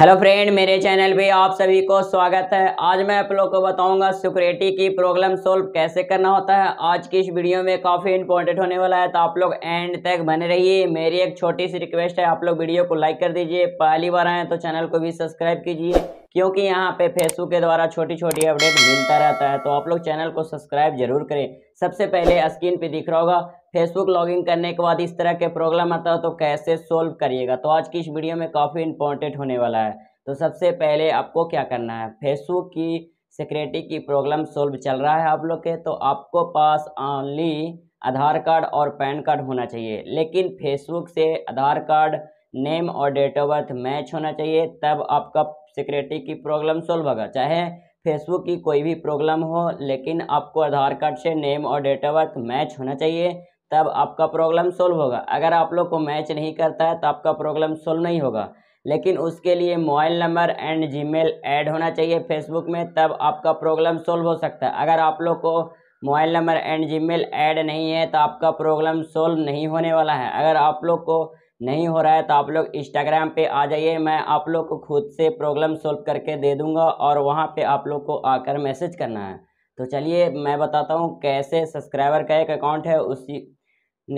hello friend मेरे channel पे आप सभी को स्वागत है आज मैं आप लोग को बताऊंगा सिक्योरिटी की प्रॉब्लम सॉल्व कैसे करना होता है आज की इस वीडियो में काफ़ी इंपॉर्टेंट होने वाला है तो आप लोग एंड तक बने रहिए मेरी एक छोटी सी रिक्वेस्ट है आप लोग वीडियो को लाइक कर दीजिए पहली बार आएँ तो चैनल को भी सब्सक्राइब कीजिए क्योंकि यहाँ पे फेसबुक के द्वारा छोटी छोटी अपडेट मिलता रहता है तो आप लोग चैनल को सब्सक्राइब जरूर करें सबसे पहले स्क्रीन पे दिख रहा होगा फेसबुक लॉगिन करने के बाद इस तरह के प्रॉब्लम आता है तो कैसे सोल्व करिएगा तो आज की इस वीडियो में काफ़ी इंपॉर्टेंट होने वाला है तो सबसे पहले आपको क्या करना है फेसबुक की सिक्योरिटी की प्रॉब्लम सोल्व चल रहा है आप लोग के तो आपको पास ऑनली आधार कार्ड और पैन कार्ड होना चाहिए लेकिन फेसबुक से आधार कार्ड नेम और डेट ऑफ बर्थ मैच होना चाहिए तब आपका सिक्योरिटी की प्रॉब्लम सॉल्व होगा चाहे फेसबुक की कोई भी प्रॉब्लम हो लेकिन आपको आधार कार्ड से नेम और डेट ऑफ बर्थ मैच होना चाहिए तब आपका प्रॉब्लम सॉल्व होगा अगर आप लोग को मैच नहीं करता है तो आपका प्रॉब्लम सॉल्व नहीं होगा लेकिन उसके लिए mobile number and Gmail add होना चाहिए फेसबुक में तब आपका प्रॉब्लम सॉल्व हो सकता है अगर आप लोग को mobile number and Gmail add नहीं है तो आपका प्रॉब्लम सॉल्व नहीं होने वाला है अगर आप लोग को नहीं हो रहा है तो आप लोग इंस्टाग्राम पे आ जाइए मैं आप लोग को खुद से प्रॉब्लम सॉल्व करके दे दूंगा और वहाँ पे आप लोग को आकर मैसेज करना है तो चलिए मैं बताता हूँ कैसे सब्सक्राइबर का एक अकाउंट है उसी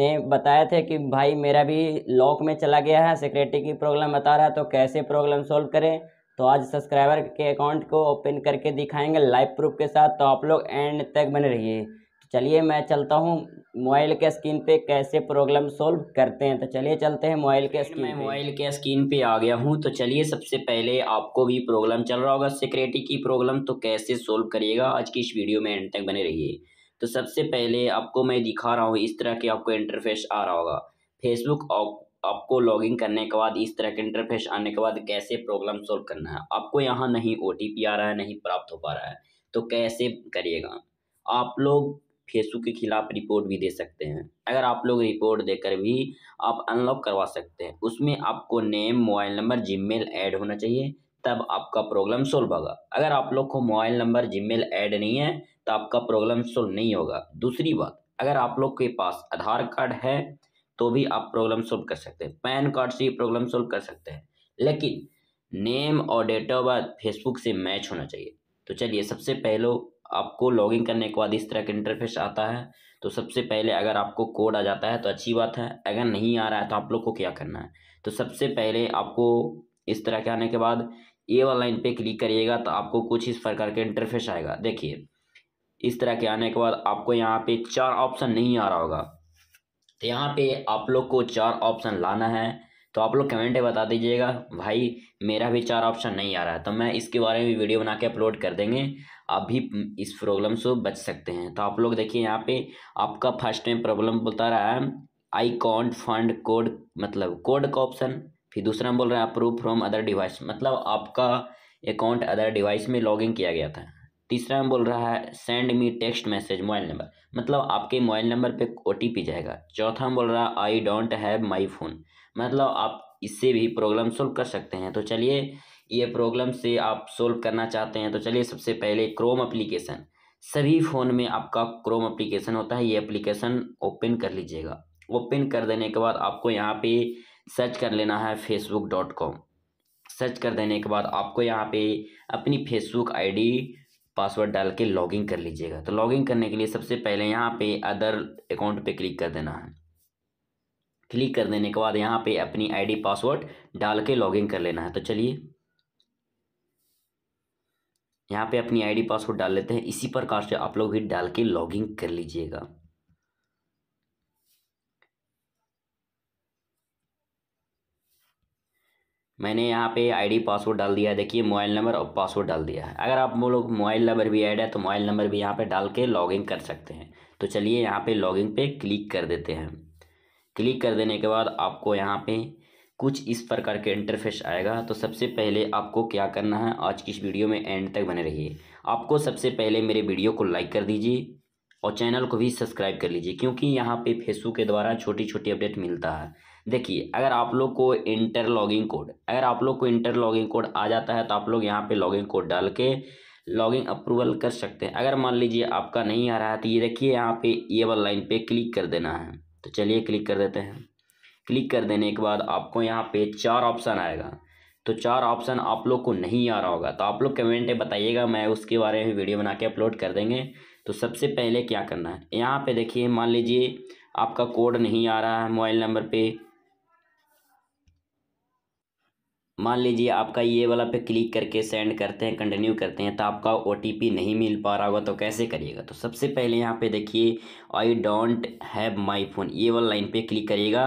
ने बताया थे कि भाई मेरा भी लॉक में चला गया है सिक्योरिटी की प्रॉब्लम बता रहा है तो कैसे प्रॉब्लम सॉल्व करें तो आज सब्सक्राइबर के अकाउंट को ओपन करके दिखाएंगे लाइव प्रूफ के साथ तो आप लोग एंड तक बने रहिए चलिए मैं चलता हूँ मोबाइल के स्क्रीन पे कैसे प्रॉब्लम सॉल्व करते हैं तो चलिए चलते हैं मोबाइल के स्क्रीन मैं मोबाइल के स्क्रीन पे आ गया हूँ तो चलिए सबसे पहले आपको भी प्रॉब्लम चल रहा होगा सिक्योरिटी की प्रॉब्लम तो कैसे सॉल्व करिएगा आज की इस वीडियो में एंड तक बने रहिए तो सबसे पहले आपको मैं दिखा रहा हूँ इस तरह के आपको इंटरफेस आ रहा होगा फेसबुक आपको लॉगिन करने के बाद इस तरह के इंटरफेस आने के बाद कैसे प्रॉब्लम सॉल्व करना है आपको यहाँ नहीं ओ आ रहा है नहीं प्राप्त हो पा रहा है तो कैसे करिएगा आप लोग फेसबुक के खिलाफ रिपोर्ट भी दे सकते हैं अगर आप लोग रिपोर्ट देकर भी आप अनलॉक करवा सकते हैं उसमें आपको name mobile number Gmail add होना चाहिए तब आपका प्रॉब्लम सोल्व होगा अगर आप लोग को मोबाइल नंबर जीमेल ऐड नहीं है तो आपका प्रॉब्लम सोल्व नहीं होगा दूसरी बात अगर आप लोग के पास आधार कार्ड है तो भी आप प्रॉब्लम सोल्व कर सकते हैं पैन कार्ड से प्रॉब्लम सोल्व कर सकते हैं लेकिन नेम और डेट ऑफ बर्थ फेसबुक से मैच होना चाहिए तो चलिए सबसे पहले आपको लॉगिन करने के बाद इस तरह का इंटरफेस आता है तो सबसे पहले अगर आपको कोड आ जाता है तो अच्छी बात है अगर नहीं आ रहा है तो आप लोग को क्या करना है तो सबसे पहले आपको इस तरह के आने के बाद ए वाला लाइन पे क्लिक करिएगा तो आपको कुछ इस प्रकार का इंटरफेस आएगा देखिए इस तरह के आने के बाद आपको यहाँ पे चार ऑप्शन नहीं आ रहा होगा तो यहाँ पे आप लोग को चार ऑप्शन लाना है तो आप लोग कमेंट में बता दीजिएगा भाई मेरा भी चार ऑप्शन नहीं आ रहा है तो मैं इसके बारे में भी वीडियो बना के अपलोड कर देंगे आप भी इस प्रॉब्लम से बच सकते हैं तो आप लोग देखिए यहाँ पे आपका फर्स्ट में प्रॉब्लम बोलता रहा है आई कॉन्ट फंड कोड मतलब कोड का ऑप्शन फिर दूसरा बोल रहा है अप्रूव फ्रॉम अदर डिवाइस मतलब आपका अकाउंट अदर डिवाइस में लॉगिन किया गया था तीसरा में बोल रहा है send me text message mobile number मतलब आपके मोबाइल नंबर पे ओ जाएगा चौथा में बोल रहा है I don't have my phone मतलब आप इससे भी प्रॉब्लम सोल्व कर सकते हैं तो चलिए ये प्रॉब्लम से आप सोल्व करना चाहते हैं तो चलिए सबसे पहले क्रोम अप्लीकेशन सभी फ़ोन में आपका क्रोम अप्लीकेशन होता है ये अप्लीकेशन ओपन कर लीजिएगा ओपन कर देने के बाद आपको यहाँ पे सर्च कर लेना है फेसबुक डॉट कॉम सर्च कर देने के बाद आपको यहाँ पे अपनी फेसबुक आईडी पासवर्ड डाल के लॉगिन कर लीजिएगा तो लॉगिन करने के लिए सबसे पहले यहाँ पे अदर अकाउंट पे क्लिक कर देना है क्लिक कर देने के बाद यहाँ पे अपनी आईडी पासवर्ड डाल के लॉगिन कर लेना है तो चलिए यहाँ पे अपनी आईडी पासवर्ड डाल लेते हैं इसी प्रकार से आप लोग भी डाल के लॉगिन कर लीजिएगा मैंने यहाँ पे आईडी पासवर्ड डाल दिया है देखिए मोबाइल नंबर और पासवर्ड डाल दिया है अगर आप लोग मोबाइल नंबर भी ऐड है तो मोबाइल नंबर भी यहाँ पे डाल के लॉगिन कर सकते हैं तो चलिए यहाँ पे लॉगिन पे क्लिक कर देते हैं क्लिक कर देने के बाद आपको यहाँ पे कुछ इस प्रकार के इंटरफेस आएगा तो सबसे पहले आपको क्या करना है आज की इस वीडियो में एंड तक बने रहिए आपको सबसे पहले मेरे वीडियो को लाइक कर दीजिए और चैनल को भी सब्सक्राइब कर लीजिए क्योंकि यहाँ पे फेसबुक के द्वारा छोटी छोटी अपडेट मिलता है देखिए अगर आप लोग को इंटर लॉगिंग कोड अगर आप लोग को इंटर लॉगिंग कोड आ जाता है तो आप लोग यहाँ पे लॉगिंग कोड डाल के लॉगिंग अप्रूवल कर सकते हैं अगर मान लीजिए आपका नहीं आ रहा है तो ये देखिए यहाँ पे ये वाला लाइन पे क्लिक कर देना है तो चलिए क्लिक कर देते हैं क्लिक कर देने के बाद आपको यहाँ पे चार ऑप्शन आएगा तो चार ऑप्शन आप लोग को नहीं आ रहा होगा तो आप लोग कमेंट बताइएगा मैं उसके बारे में वीडियो बना के अपलोड कर देंगे तो सबसे पहले क्या करना है यहाँ पे देखिए मान लीजिए आपका कोड नहीं आ रहा है मोबाइल नंबर पे मान लीजिए आपका ये वाला पे क्लिक करके सेंड करते हैं कंटिन्यू करते हैं तो आपका ओ नहीं मिल पा रहा होगा तो कैसे करिएगा तो सबसे पहले यहाँ पे देखिए I don't have my phone ये वाला लाइन पे क्लिक करिएगा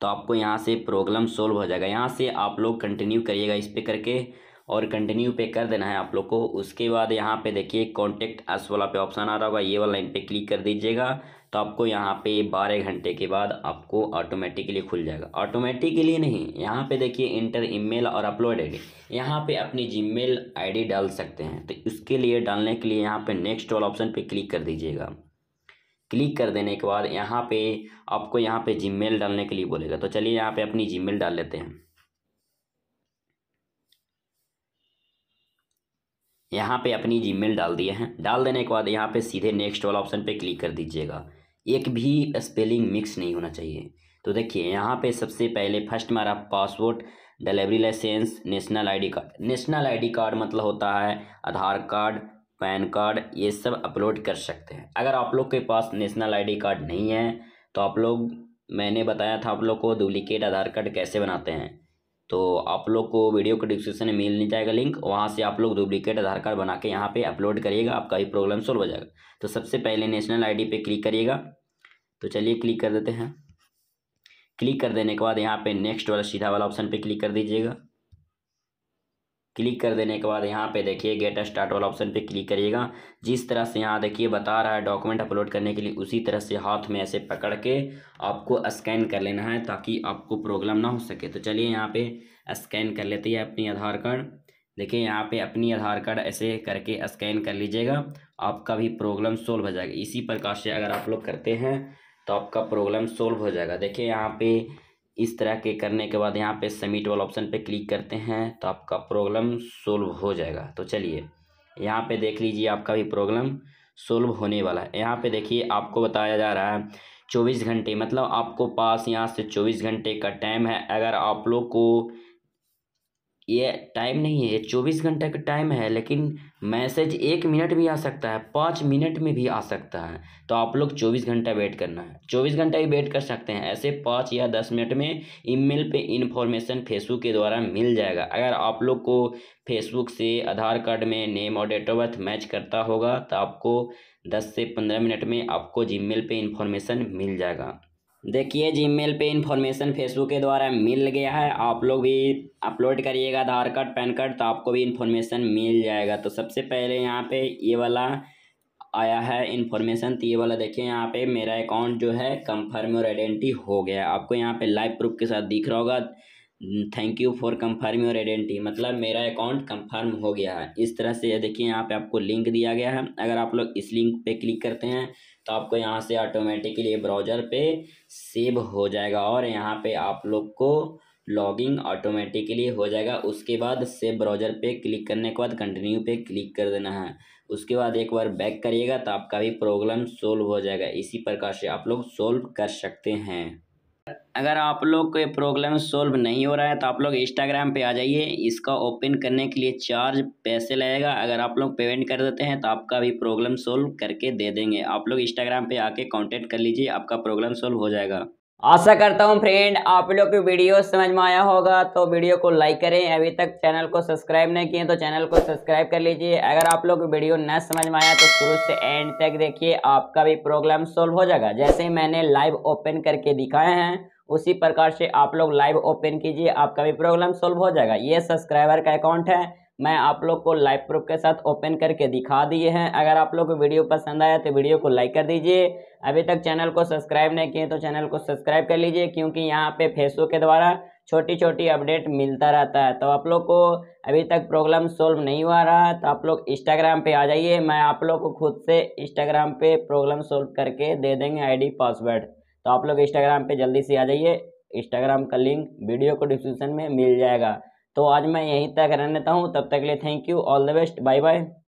तो आपको यहाँ से प्रॉब्लम सोल्व हो जाएगा यहाँ से आप लोग कंटिन्यू करिएगा इस पर करके और कंटिन्यू पे कर देना है आप लोग को उसके बाद यहाँ पे देखिए कॉन्टेक्ट एस वाला पे ऑप्शन आ रहा होगा ये वाला लाइन पे क्लिक कर दीजिएगा तो आपको यहाँ पे बारह घंटे के बाद आपको ऑटोमेटिकली खुल जाएगा ऑटोमेटिकली नहीं यहाँ पे देखिए इंटर ईमेल और अपलोड आई यहाँ पे अपनी जीमेल आईडी डाल सकते हैं तो इसके लिए डालने के लिए यहाँ पे नेक्स्ट ऑल ऑप्शन पे क्लिक कर दीजिएगा क्लिक कर देने के बाद यहाँ पे आपको यहाँ पे जीमेल डालने के लिए बोलेगा तो चलिए यहाँ पे अपनी जीमेल डाल लेते हैं यहाँ पे अपनी जीमेल डाल दिए हैं डाल देने के बाद यहाँ पे सीधे नेक्स्ट वाला ऑप्शन पे क्लिक कर दीजिएगा एक भी स्पेलिंग मिक्स नहीं होना चाहिए तो देखिए यहाँ पे सबसे पहले फर्स्ट हमारा passport delivery licence national ID card national ID card मतलब होता है आधार कार्ड पैन कार्ड ये सब अपलोड कर सकते हैं अगर आप लोग के पास नेशनल आईडी कार्ड नहीं है तो आप लोग मैंने बताया था आप लोग को डुप्लिकेट आधार कार्ड कैसे बनाते हैं तो आप लोग को वीडियो के डिस्क्रिप्शन में मिल नहीं जाएगा लिंक वहाँ से आप लोग डुप्लीकेट आधार कार्ड बना के यहाँ पर अपलोड करिएगा आपका ही प्रॉब्लम सोल्व हो जाएगा तो सबसे पहले नेशनल आई पे क्लिक करिएगा तो चलिए क्लिक कर देते हैं क्लिक कर देने के बाद यहाँ पे नेक्स्ट वाला सीधा वाला ऑप्शन पे क्लिक कर दीजिएगा क्लिक कर देने के बाद यहाँ पे देखिए गेट स्टार्ट वाला ऑप्शन पे क्लिक करिएगा जिस तरह से यहाँ देखिए बता रहा है डॉक्यूमेंट अपलोड करने के लिए उसी तरह से हाथ में ऐसे पकड़ के आपको स्कैन कर लेना है ताकि आपको प्रॉब्लम ना हो सके तो चलिए यहाँ पे स्कैन कर लेते हैं अपनी आधार कार्ड देखिए यहाँ पे अपनी आधार कार्ड ऐसे करके स्कैन कर लीजिएगा आपका भी प्रॉब्लम सोल्व हो जाएगा इसी प्रकार से अगर आप लोग करते हैं तो आपका प्रॉब्लम सोल्व हो जाएगा देखिए यहाँ पे इस तरह के करने के बाद यहाँ पे सबमिट वाला ऑप्शन पे क्लिक करते हैं तो आपका प्रॉब्लम सोल्व हो जाएगा तो चलिए यहाँ पे देख लीजिए आपका भी प्रॉब्लम सोल्व होने वाला है यहाँ पे देखिए आपको बताया जा रहा है चौबीस घंटे मतलब आपको पास यहाँ से चौबीस घंटे का टाइम है अगर आप लोग को ये टाइम नहीं है चौबीस घंटे का टाइम है लेकिन मैसेज एक मिनट भी आ सकता है पाँच मिनट में भी आ सकता है तो आप लोग चौबीस घंटा वेट करना है चौबीस घंटा ही वेट कर सकते हैं ऐसे पाँच या दस मिनट में ईमेल पे इन्फॉर्मेशन फेसबुक के द्वारा मिल जाएगा अगर आप लोग को फेसबुक से आधार कार्ड में नेम और डेट ऑफ बर्थ मैच करता होगा तो आपको दस से पंद्रह मिनट में आपको जी पे इन्फॉर्मेशन मिल जाएगा देखिए जीमेल पे इन्फॉर्मेशन फेसबुक के द्वारा मिल गया है आप लोग भी अपलोड करिएगा आधार कार्ड पैन कार्ड तो आपको भी इन्फॉर्मेशन मिल जाएगा तो सबसे पहले यहाँ पे ये वाला आया है इन्फॉर्मेशन तो ये वाला देखिए यहाँ पे मेरा अकाउंट जो है कंफर्म और आइडेंटिटी हो गया आपको यहाँ पे लाइव प्रूफ के साथ दिख रहा होगा thank you for confirm your identity मतलब मेरा अकाउंट कंफर्म हो गया है इस तरह से देखिए यहाँ पे आपको लिंक दिया गया है अगर आप लोग इस लिंक पे क्लिक करते हैं तो आपको यहाँ से ऑटोमेटिकली ब्राउज़र पे सेव हो जाएगा और यहाँ पे आप लोग को लॉगिंग ऑटोमेटिकली हो जाएगा उसके बाद सेव ब्राउज़र पे क्लिक करने के बाद कंटिन्यू पे क्लिक कर देना है उसके बाद एक बार बैक करिएगा तो आपका भी प्रॉब्लम सोल्व हो जाएगा इसी प्रकार से आप लोग सोल्व कर सकते हैं अगर आप लोग को ये प्रॉब्लम सॉल्व नहीं हो रहा है तो आप लोग इंस्टाग्राम पे आ जाइए इसका ओपन करने के लिए चार्ज पैसे लगेगा अगर आप लोग पेमेंट कर देते हैं तो आपका भी प्रॉब्लम सॉल्व करके दे देंगे आप लोग इंस्टाग्राम पे आके कांटेक्ट कर लीजिए आपका प्रॉब्लम सॉल्व हो जाएगा आशा करता हूँ फ्रेंड आप लोग की वीडियो समझ में आया होगा तो वीडियो को लाइक करें अभी तक चैनल को सब्सक्राइब नहीं किए तो चैनल को सब्सक्राइब कर लीजिए अगर आप लोग वीडियो न समझ में आया तो शुरू से एंड तक देखिए आपका भी प्रॉब्लम सॉल्व हो जाएगा जैसे ही मैंने लाइव ओपन करके दिखाए हैं उसी प्रकार से आप लोग लाइव ओपन कीजिए आपका भी प्रॉब्लम सॉल्व हो जाएगा ये सब्सक्राइबर का अकाउंट है मैं आप लोग को लाइव प्रूफ के साथ ओपन करके दिखा दिए हैं अगर आप लोग को वीडियो पसंद आया तो वीडियो को लाइक कर दीजिए अभी तक चैनल को सब्सक्राइब नहीं किए तो चैनल को सब्सक्राइब कर लीजिए क्योंकि यहाँ पे फेसबुक के द्वारा छोटी छोटी अपडेट मिलता रहता है तो आप लोग को अभी तक प्रॉब्लम सॉल्व नहीं हुआ रहा है तो आप लोग इंस्टाग्राम पर आ जाइए मैं आप लोग को खुद से इंस्टाग्राम पर प्रॉब्लम सोल्व करके दे देंगे आई पासवर्ड तो आप लोग इंस्टाग्राम पर जल्दी से आ जाइए इंस्टाग्राम का लिंक वीडियो को डिस्क्रिप्शन में मिल जाएगा तो आज मैं यहीं तक रहने देता हूँ तब तक के लिए thank you all the best bye bye